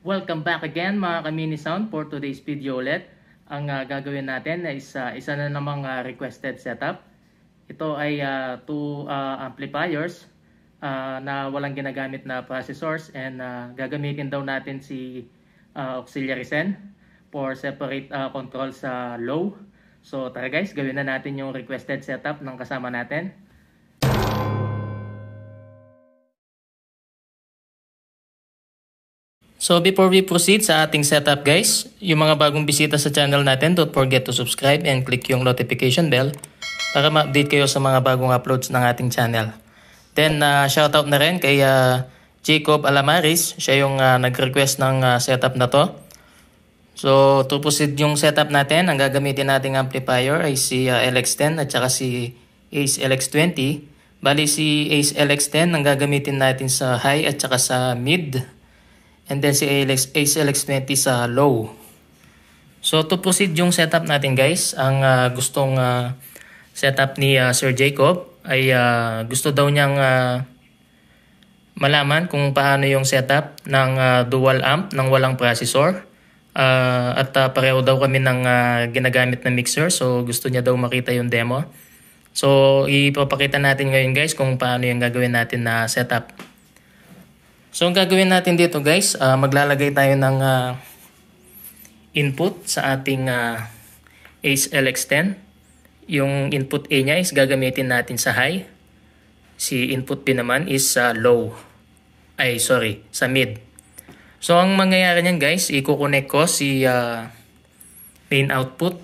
Welcome back again mga kamini sound for today's video ulit. Ang uh, gagawin natin ay isa, isa na namang uh, requested setup. Ito ay uh, two uh, amplifiers uh, na walang ginagamit na processors and uh, gagamitin daw natin si uh, auxiliary send for separate uh, control sa low. So tara guys, gawin na natin yung requested setup ng kasama natin. So before we proceed sa ating setup guys, yung mga bagong bisita sa channel natin, don't forget to subscribe and click yung notification bell para ma-update kayo sa mga bagong uploads ng ating channel. Then uh, shoutout na rin kay uh, Jacob Alamaris, siya yung uh, nag-request ng uh, setup na to. So to proceed yung setup natin, ang gagamitin nating amplifier ay si uh, LX10 at saka si Ace LX20. Bali si Ace LX10 ang gagamitin natin sa high at saka sa mid and then si ALX, ACLX20 sa low. So to proceed yung setup natin guys, ang uh, gustong uh, setup ni uh, Sir Jacob ay uh, gusto daw niyang uh, malaman kung paano yung setup ng uh, dual amp ng walang processor. Uh, at uh, pareho daw kami ng uh, ginagamit na mixer so gusto niya daw makita yung demo. So ipapakita natin ngayon guys kung paano yung gagawin natin na setup. So ang gagawin natin dito guys, uh, maglalagay tayo ng uh, input sa ating uh, Ace LX10. Yung input A niya is gagamitin natin sa high. Si input B naman is sa uh, low. Ay sorry, sa mid. So ang mangyayari niyan guys, i-connect ko si uh, main output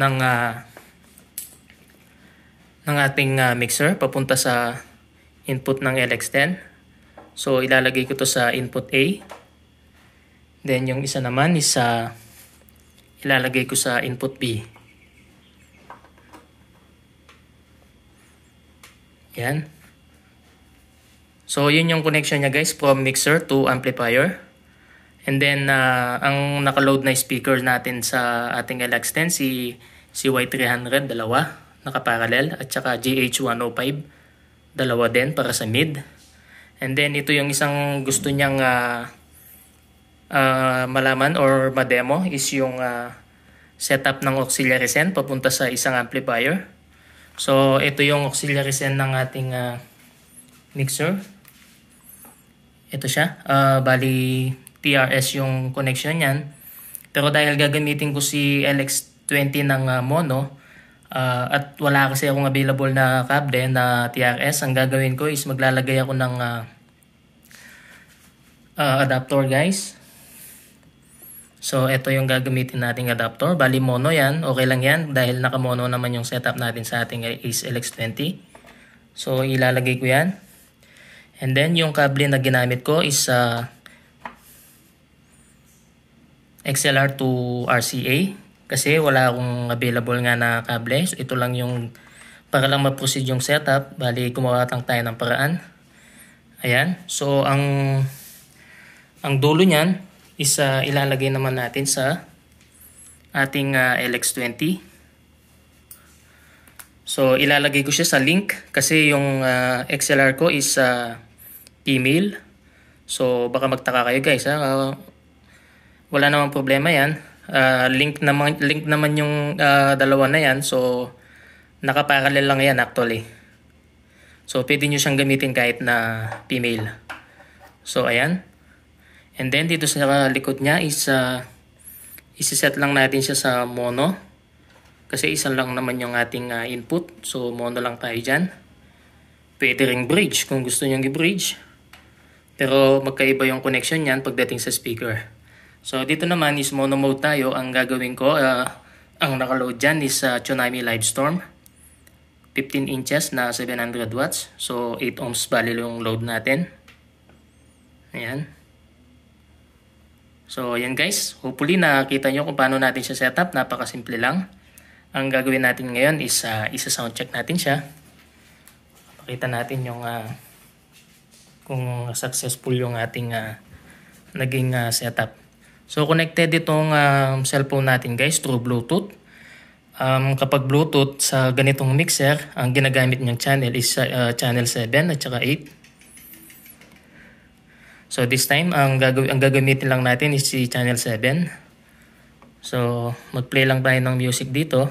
ng uh, ng ating uh, mixer papunta sa input ng LX10 So, ilalagay ko to sa input A. Then, yung isa naman is sa uh, ilalagay ko sa input B. Yan. So, yun yung connection niya guys from mixer to amplifier. And then, uh, ang nakaload na speaker natin sa ating LX10, si, si Y300, dalawa, nakaparallel. At saka GH105, dalawa din para sa mid. And then ito yung isang gusto niyang uh, uh, malaman or mademo is yung uh, setup ng auxiliary send papunta sa isang amplifier. So ito yung auxiliary send ng ating uh, mixer. Ito siya. Uh, bali TRS yung connection niyan. Pero dahil gagamitin ko si LX20 ng uh, mono, Uh, at wala kasi akong available na cab din na TRS. Ang gagawin ko is maglalagay ako ng uh, uh, adapter guys. So ito yung gagamitin nating adapter. Bali mono yan. Okay lang yan dahil naka mono naman yung setup natin sa ating Ace LX20. So ilalagay ko yan. And then yung kable na ginamit ko is uh, XLR to RCA kasi wala akong available nga na kable. So, ito lang yung para lang ma-proceed yung setup. Bali, gumawa lang tayo ng paraan. Ayan. So, ang ang dulo niyan is uh, ilalagay naman natin sa ating uh, ah, LX20. So, ilalagay ko siya sa link kasi yung uh, ah, XLR ko is uh, email. So, baka magtaka kayo guys. Ha? Uh, wala namang problema yan. Uh, link naman link naman yung uh, dalawa na yan so nakaparallel lang yan actually. So pwede niyo siyang gamitin kahit na female. So ayan. And then dito sa likod niya is uh, isiset lang natin siya sa mono. Kasi isa lang naman yung ating uh, input. So mono lang tayo dyan. Pwede ring bridge kung gusto nyo i-bridge. Pero magkaiba yung connection niyan pagdating sa speaker. So dito naman is mono mode tayo. Ang gagawin ko, uh, ang nakaload dyan is uh, Tsunami Livestorm. 15 inches na 700 watts. So 8 ohms bali yung load natin. Ayan. So ayan guys, hopefully nakita nyo kung paano natin siya setup. Napakasimple lang. Ang gagawin natin ngayon is uh, isa sound check natin siya. Pakita natin yung uh, kung successful yung ating uh, naging uh, setup. So, connected itong um, cellphone natin guys through Bluetooth. Um, kapag Bluetooth, sa ganitong mixer, ang ginagamit niyang channel is uh, channel 7 at saka 8. So, this time, ang, gag ang gagamitin lang natin is si channel 7. So, mag-play lang tayo ng music dito.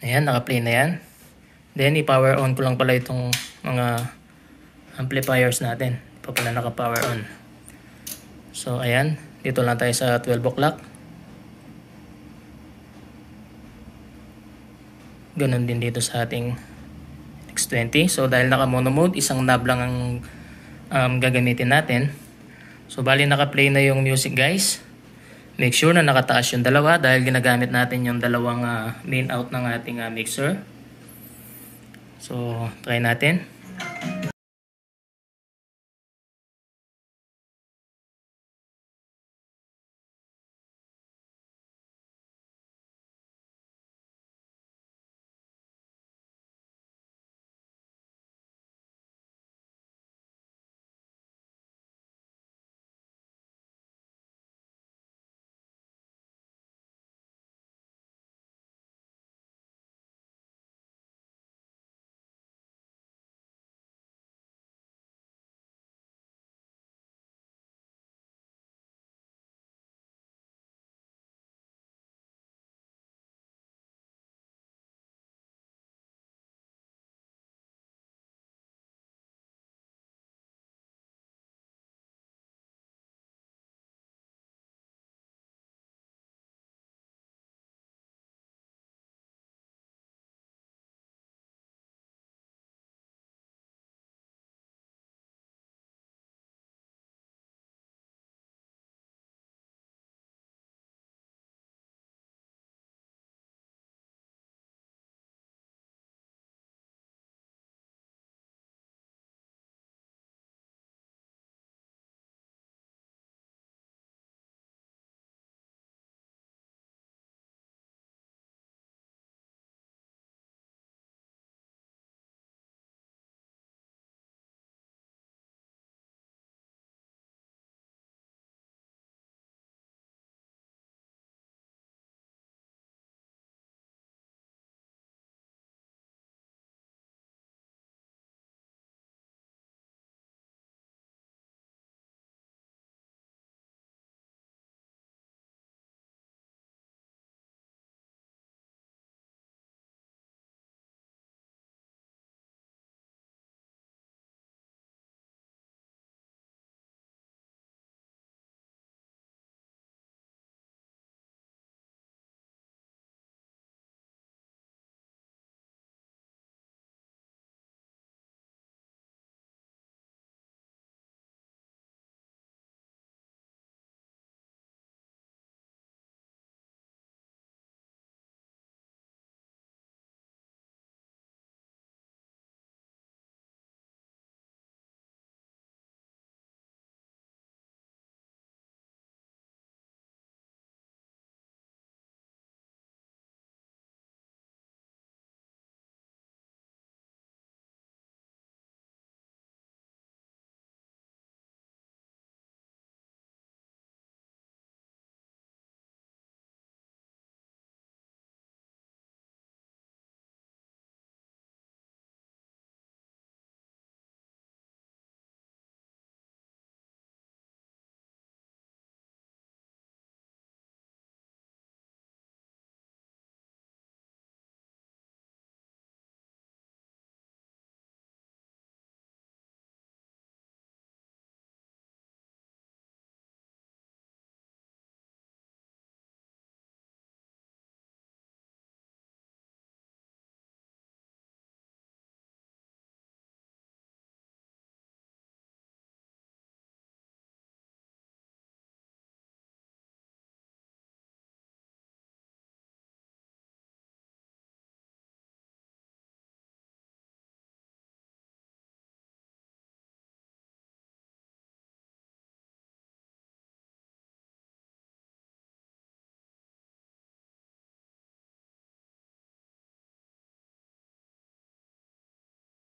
Ayan, naka-play na yan. Then, i-power on ko lang pala itong mga amplifiers natin. Pa pala naka-power on. So, ayan. Dito lang tayo sa 12 o'clock. Ganon din dito sa ating X20. So, dahil naka-mono mode, isang knob lang ang um, gagamitin natin. So, bali naka-play na yung music, guys. Make sure na nakataas yung dalawa dahil ginagamit natin yung dalawang uh, main out ng ating uh, mixer. So, try natin.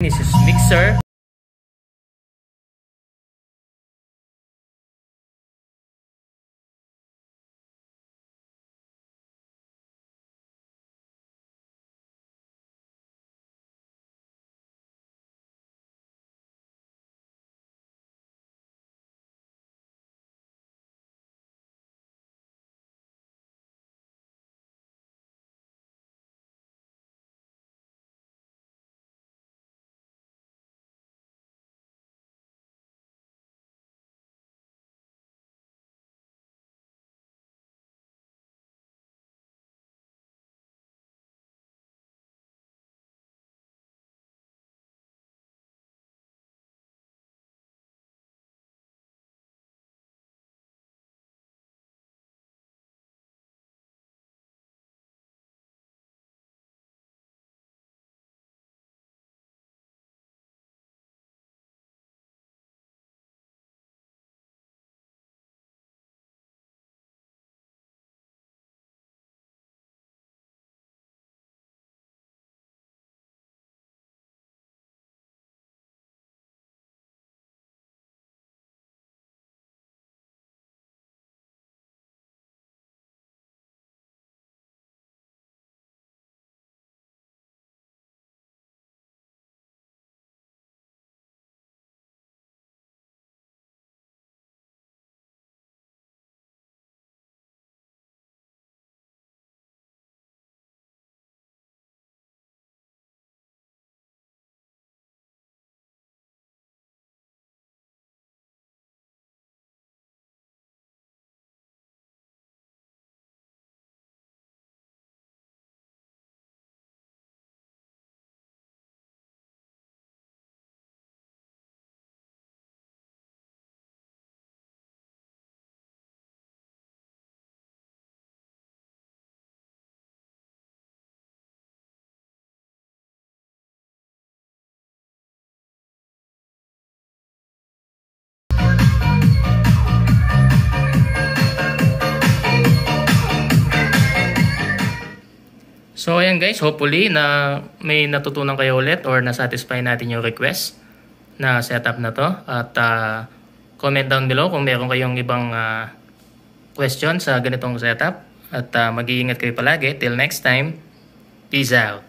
This is Mixer. So ayan guys, hopefully na may natutunan kayo ulit or na-satisfy natin yung request na setup na to. At uh, comment down below kung meron kayong ibang uh, question sa ganitong setup. At uh, mag-iingat kayo palagi. Till next time, peace out!